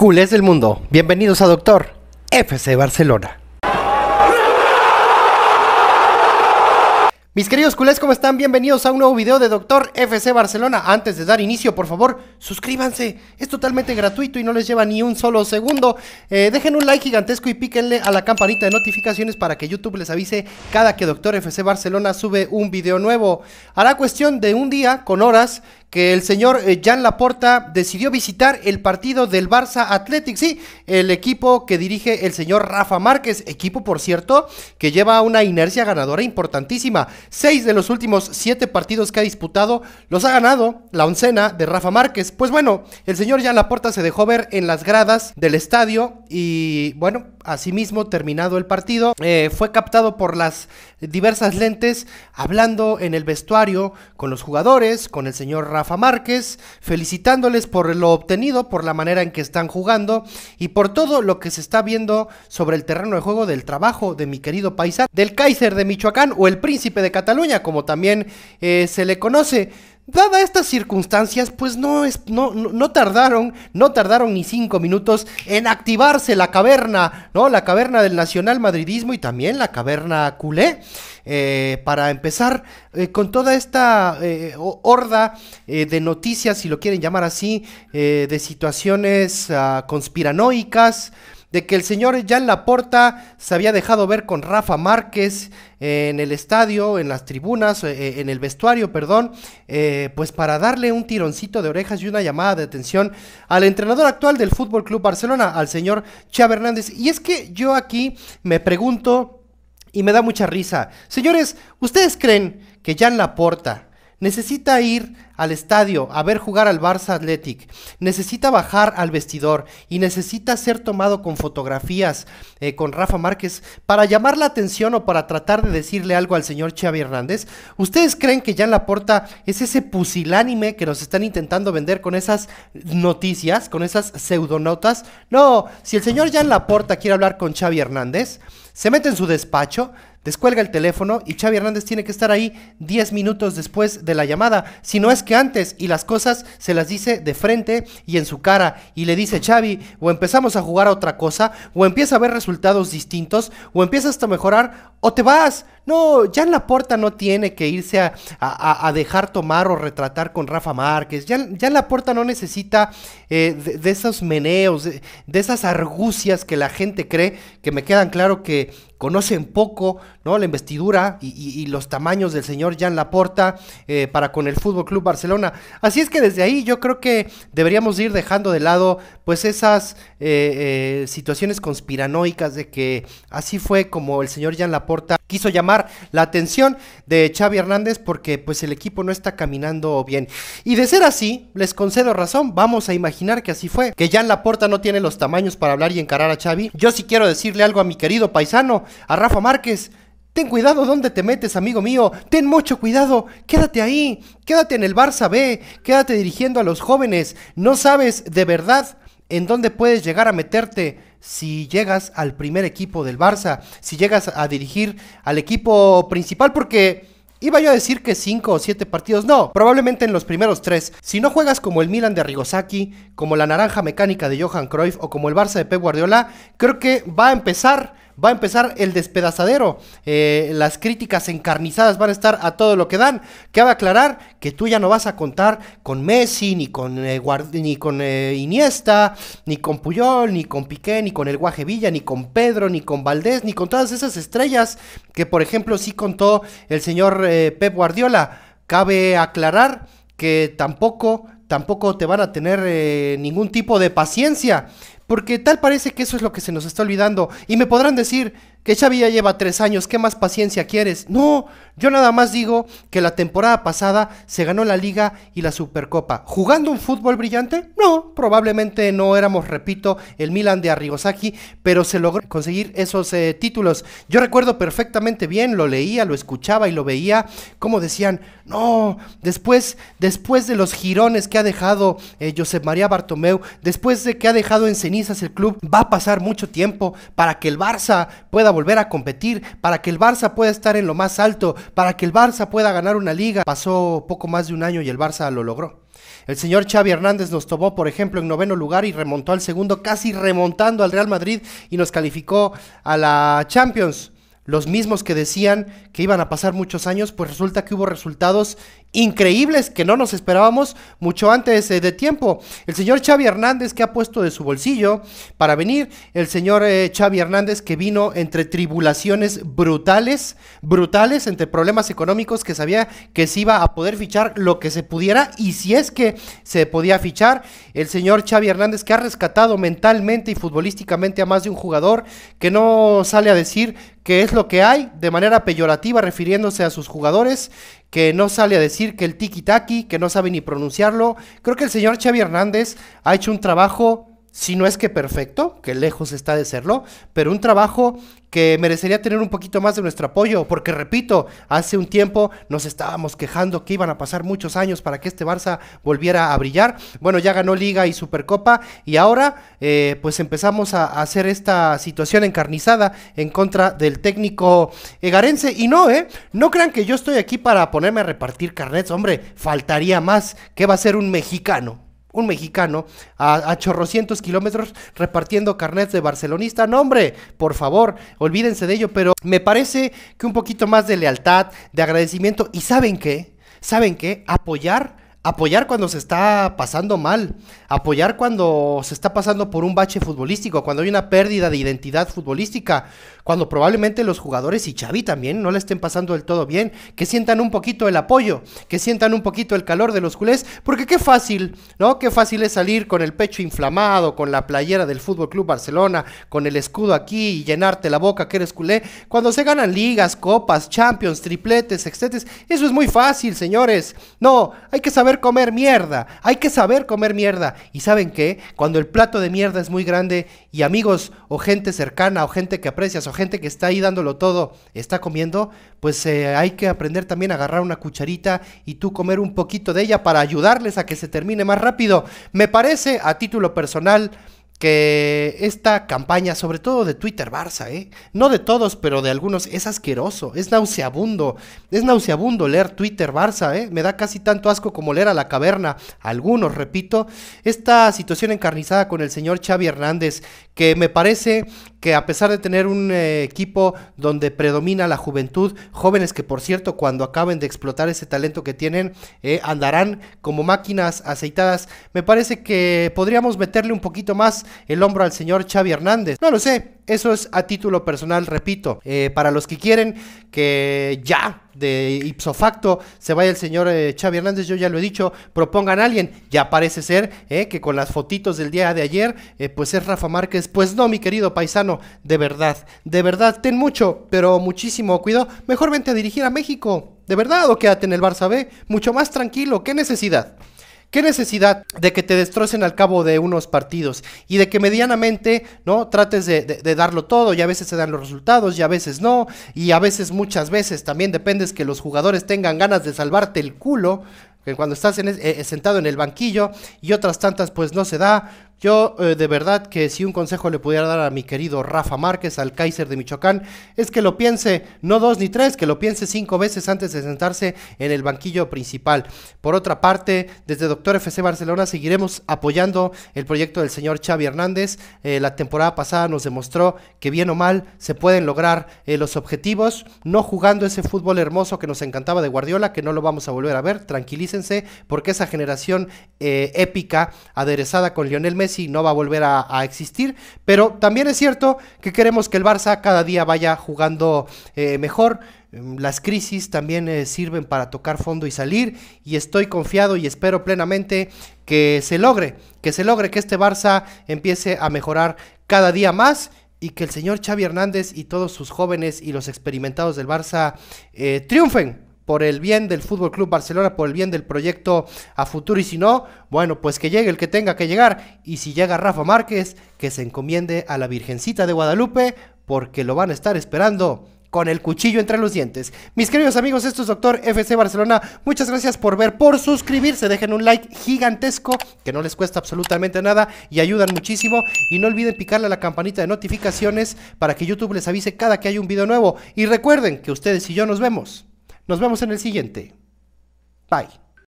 culés del mundo, bienvenidos a Doctor FC Barcelona. Mis queridos culés, ¿cómo están? Bienvenidos a un nuevo video de Doctor FC Barcelona. Antes de dar inicio, por favor, suscríbanse. Es totalmente gratuito y no les lleva ni un solo segundo. Eh, dejen un like gigantesco y píquenle a la campanita de notificaciones para que YouTube les avise cada que Doctor FC Barcelona sube un video nuevo. Hará cuestión de un día con horas que el señor eh, Jan Laporta decidió visitar el partido del Barça Athletic, sí, el equipo que dirige el señor Rafa Márquez, equipo por cierto que lleva una inercia ganadora importantísima. Seis de los últimos siete partidos que ha disputado los ha ganado la oncena de Rafa Márquez. Pues bueno, el señor Jan Laporta se dejó ver en las gradas del estadio y bueno, asimismo terminado el partido, eh, fue captado por las diversas lentes hablando en el vestuario con los jugadores, con el señor Rafa Rafa Márquez, felicitándoles por lo obtenido, por la manera en que están jugando y por todo lo que se está viendo sobre el terreno de juego del trabajo de mi querido paisaje del Kaiser de Michoacán o el Príncipe de Cataluña, como también eh, se le conoce. Dada estas circunstancias, pues no, es, no, no, tardaron, no tardaron ni cinco minutos en activarse la caverna, ¿no? La caverna del nacional madridismo y también la caverna culé, eh, para empezar eh, con toda esta eh, horda de noticias, si lo quieren llamar así, de situaciones ah, conspiranoicas, de que el señor Jan Laporta se había dejado ver con Rafa Márquez eh, en el estadio, en las tribunas, eh, eh, en el vestuario, perdón, pues para darle un tironcito de orejas y una llamada de atención al entrenador actual del Fútbol Club Barcelona, al señor Chávez Hernández. Y es que yo aquí me pregunto y me da mucha risa, señores, ¿ustedes creen que Jan Laporta necesita ir al estadio a ver jugar al Barça Athletic, necesita bajar al vestidor y necesita ser tomado con fotografías eh, con Rafa Márquez para llamar la atención o para tratar de decirle algo al señor Xavi Hernández. ¿Ustedes creen que Jan Laporta es ese pusilánime que nos están intentando vender con esas noticias, con esas pseudonotas? No, si el señor Jan Laporta quiere hablar con Xavi Hernández, se mete en su despacho, Descuelga el teléfono y Xavi Hernández tiene que estar ahí 10 minutos después de la llamada, si no es que antes, y las cosas se las dice de frente y en su cara, y le dice Xavi, o empezamos a jugar a otra cosa, o empieza a ver resultados distintos, o empiezas a mejorar, o te vas. No, ya en la puerta no tiene que irse a, dejar tomar o retratar con Rafa Márquez. ya ya la puerta no necesita eh, de, esos meneos, de, de esas argucias que la gente cree, que me quedan claro que conocen poco, ¿no? La investidura y, los tamaños del señor Jan Laporta eh, para con el Fútbol Club Barcelona. Así es que desde ahí yo creo que deberíamos ir dejando de lado, pues, esas eh, eh, situaciones conspiranoicas de que así fue como el señor Jan Laporta quiso llamar la atención de Xavi Hernández porque pues el equipo no está caminando bien. Y de ser así, les concedo razón, vamos a imaginar que así fue, que ya la Laporta no tiene los tamaños para hablar y encarar a Xavi. Yo sí quiero decirle algo a mi querido paisano, a Rafa Márquez. Ten cuidado dónde te metes, amigo mío. Ten mucho cuidado. Quédate ahí. Quédate en el Barça B. Quédate dirigiendo a los jóvenes. No sabes de verdad en dónde puedes llegar a meterte si llegas al primer equipo del Barça, si llegas a dirigir al equipo principal, porque iba yo a decir que cinco o siete partidos, no, probablemente en los primeros tres. Si no juegas como el Milan de Rigosaki, como la naranja mecánica de Johan Cruyff o como el Barça de Pep Guardiola, creo que va a empezar va a empezar el despedazadero. Eh, las críticas encarnizadas van a estar a todo lo que dan. Cabe aclarar que tú ya no vas a contar con Messi, ni con, eh, ni con eh, Iniesta, ni con Puyol, ni con Piqué, ni con el Guaje Villa, ni con Pedro, ni con Valdés, ni con todas esas estrellas que, por ejemplo, sí contó el señor Pep Guardiola. Cabe aclarar que tampoco tampoco te van a tener ningún tipo de paciencia. Porque tal parece que eso es lo que se nos está olvidando. Y me podrán decir, que Xavi lleva tres años, ¿qué más paciencia quieres? No, yo nada más digo que la temporada pasada se ganó la liga y la Supercopa. ¿Jugando un fútbol brillante? No, probablemente no éramos, repito, el Milan de Arrigosaki, pero se logró conseguir esos eh, títulos. Yo recuerdo perfectamente bien, lo leía, lo escuchaba y lo veía, como decían, no, después, después de los girones que ha dejado eh, Josep María Bartomeu, después de que ha dejado en cenizas el club, va a pasar mucho tiempo para que el Barça pueda volver a competir, para que el Barça pueda estar en lo más alto, para que el Barça pueda ganar una liga. Pasó poco más de un año y el Barça lo logró. El señor Xavi Hernández nos tomó, por ejemplo, en noveno lugar y remontó al segundo, casi remontando al Real Madrid y nos calificó a la Champions. Los mismos que decían que iban a pasar muchos años, pues resulta que hubo resultados increíbles que no nos esperábamos mucho antes eh, de tiempo. El señor Xavi Hernández que ha puesto de su bolsillo para venir, el señor eh, Xavi Hernández que vino entre tribulaciones brutales, brutales, entre problemas económicos que sabía que se iba a poder fichar lo que se pudiera y si es que se podía fichar, el señor Xavi Hernández que ha rescatado mentalmente y futbolísticamente a más de un jugador que no sale a decir que es lo que hay, de manera peyorativa refiriéndose a sus jugadores, que no sale a decir que el tiki-taki, que no sabe ni pronunciarlo. Creo que el señor Xavi Hernández ha hecho un trabajo si no es que perfecto, que lejos está de serlo, pero un trabajo que merecería tener un poquito más de nuestro apoyo, porque repito, hace un tiempo nos estábamos quejando que iban a pasar muchos años para que este Barça volviera a brillar. Bueno, ya ganó Liga y Supercopa y ahora eh, pues empezamos a, hacer esta situación encarnizada en contra del técnico egarense. Y no, ¿eh? No crean que yo estoy aquí para ponerme a repartir carnets, hombre, faltaría más. que va a ser un mexicano? un mexicano a, a, chorrocientos kilómetros repartiendo carnets de barcelonista. No, hombre, por favor, olvídense de ello, pero me parece que un poquito más de lealtad, de agradecimiento y ¿saben qué? ¿Saben qué? Apoyar Apoyar cuando se está pasando mal, apoyar cuando se está pasando por un bache futbolístico, cuando hay una pérdida de identidad futbolística, cuando probablemente los jugadores y Xavi también no le estén pasando del todo bien, que sientan un poquito el apoyo, que sientan un poquito el calor de los culés, porque qué fácil, ¿no? Qué fácil es salir con el pecho inflamado, con la playera del Fútbol Club Barcelona, con el escudo aquí y llenarte la boca que eres culé, cuando se ganan ligas, copas, champions, tripletes, etcétera, eso es muy fácil, señores. No, hay que saber comer mierda, hay que saber comer mierda. Y saben qué, cuando el plato de mierda es muy grande y amigos o gente cercana o gente que aprecias o gente que está ahí dándolo todo está comiendo, pues eh, hay que aprender también a agarrar una cucharita y tú comer un poquito de ella para ayudarles a que se termine más rápido. Me parece, a título personal, que esta campaña, sobre todo de Twitter Barça, ¿eh? no de todos, pero de algunos, es asqueroso, es nauseabundo, es nauseabundo leer Twitter Barça, ¿eh? me da casi tanto asco como leer a la caverna, algunos, repito, esta situación encarnizada con el señor Xavi Hernández, que me parece que a pesar de tener un eh, equipo donde predomina la juventud, jóvenes que por cierto cuando acaben de explotar ese talento que tienen, eh, andarán como máquinas aceitadas, me parece que podríamos meterle un poquito más el hombro al señor Xavi Hernández. No lo sé, eso es a título personal, repito. Eh, para los que quieren que ya de ipso facto se vaya el señor eh, Xavi Hernández, yo ya lo he dicho, propongan a alguien, ya parece ser eh, que con las fotitos del día de ayer, eh, pues es Rafa Márquez, pues no, mi querido paisano, de verdad, de verdad, ten mucho, pero muchísimo cuidado, mejor vente a dirigir a México, de verdad, o quédate en el Barça B, mucho más tranquilo, qué necesidad. ¿Qué necesidad de que te destrocen al cabo de unos partidos y de que medianamente no trates de, darlo todo y a veces se dan los resultados y a veces no y a veces muchas veces también dependes que los jugadores tengan ganas de salvarte el culo cuando estás eh, sentado en el banquillo y otras tantas pues no se da yo eh, de verdad que si un consejo le pudiera dar a mi querido Rafa Márquez, al Kaiser de Michoacán, es que lo piense, no dos ni tres, que lo piense cinco veces antes de sentarse en el banquillo principal. Por otra parte, desde Doctor FC Barcelona seguiremos apoyando el proyecto del señor Xavi Hernández. Eh, la temporada pasada nos demostró que bien o mal se pueden lograr eh, los objetivos, no jugando ese fútbol hermoso que nos encantaba de Guardiola, que no lo vamos a volver a ver, tranquilícense, porque esa generación épica aderezada con Lionel Messi, y no va a volver a, existir, pero también es cierto que queremos que el Barça cada día vaya jugando eh, mejor. Mm, las crisis también eh, sirven para tocar fondo y salir y estoy confiado y espero plenamente que se logre, que se logre que este Barça empiece a mejorar cada día más y que el señor Xavi Hernández y todos sus jóvenes y los experimentados del Barça eh, triunfen por el bien del Fútbol Club Barcelona, por el bien del proyecto a futuro. Y si no, bueno, pues que llegue el que tenga que llegar. Y si llega Rafa Márquez, que se encomiende a la Virgencita de Guadalupe, porque lo van a estar esperando con el cuchillo entre los dientes. Mis queridos amigos, esto es Doctor FC Barcelona. Muchas gracias por ver, por suscribirse. Dejen un like gigantesco que no les cuesta absolutamente nada y ayudan muchísimo. Y no olviden picarle a la campanita de notificaciones para que YouTube les avise cada que hay un video nuevo. Y recuerden que ustedes y yo nos vemos nos vemos en el siguiente. Bye.